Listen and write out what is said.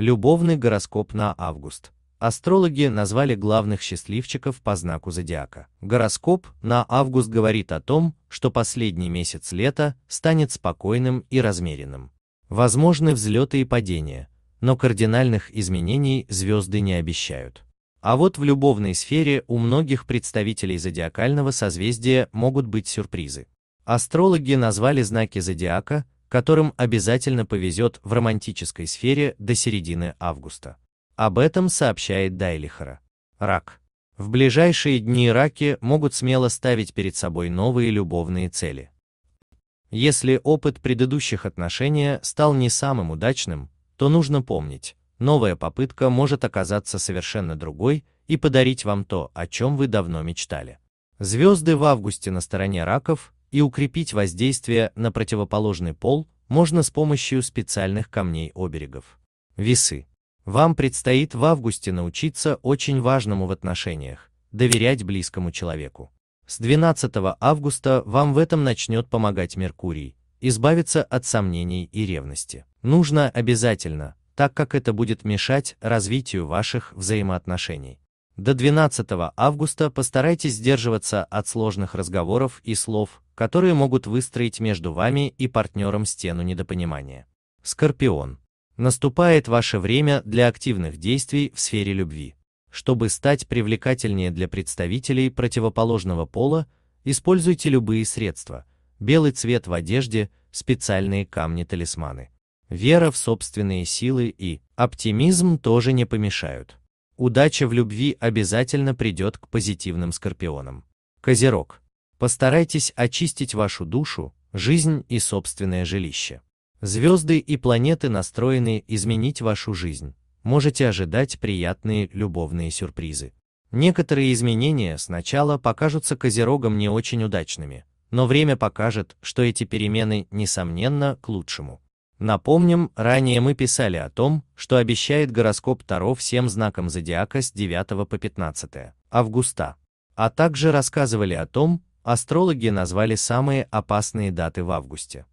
Любовный гороскоп на август. Астрологи назвали главных счастливчиков по знаку зодиака. Гороскоп на август говорит о том, что последний месяц лета станет спокойным и размеренным. Возможны взлеты и падения, но кардинальных изменений звезды не обещают. А вот в любовной сфере у многих представителей зодиакального созвездия могут быть сюрпризы. Астрологи назвали знаки зодиака, которым обязательно повезет в романтической сфере до середины августа. Об этом сообщает Дайлихара. Рак. В ближайшие дни раки могут смело ставить перед собой новые любовные цели. Если опыт предыдущих отношений стал не самым удачным, то нужно помнить, новая попытка может оказаться совершенно другой и подарить вам то, о чем вы давно мечтали. Звезды в августе на стороне раков, и укрепить воздействие на противоположный пол можно с помощью специальных камней-оберегов. Весы. Вам предстоит в августе научиться очень важному в отношениях – доверять близкому человеку. С 12 августа вам в этом начнет помогать Меркурий, избавиться от сомнений и ревности. Нужно обязательно, так как это будет мешать развитию ваших взаимоотношений. До 12 августа постарайтесь сдерживаться от сложных разговоров и слов, которые могут выстроить между вами и партнером стену недопонимания. Скорпион. Наступает ваше время для активных действий в сфере любви. Чтобы стать привлекательнее для представителей противоположного пола, используйте любые средства. Белый цвет в одежде, специальные камни-талисманы. Вера в собственные силы и оптимизм тоже не помешают. Удача в любви обязательно придет к позитивным скорпионам. Козерог. Постарайтесь очистить вашу душу, жизнь и собственное жилище. Звезды и планеты настроены изменить вашу жизнь. Можете ожидать приятные любовные сюрпризы. Некоторые изменения сначала покажутся козерогам не очень удачными, но время покажет, что эти перемены, несомненно, к лучшему. Напомним, ранее мы писали о том, что обещает гороскоп Таро всем знакам зодиака с 9 по 15 августа, а также рассказывали о том, астрологи назвали самые опасные даты в августе.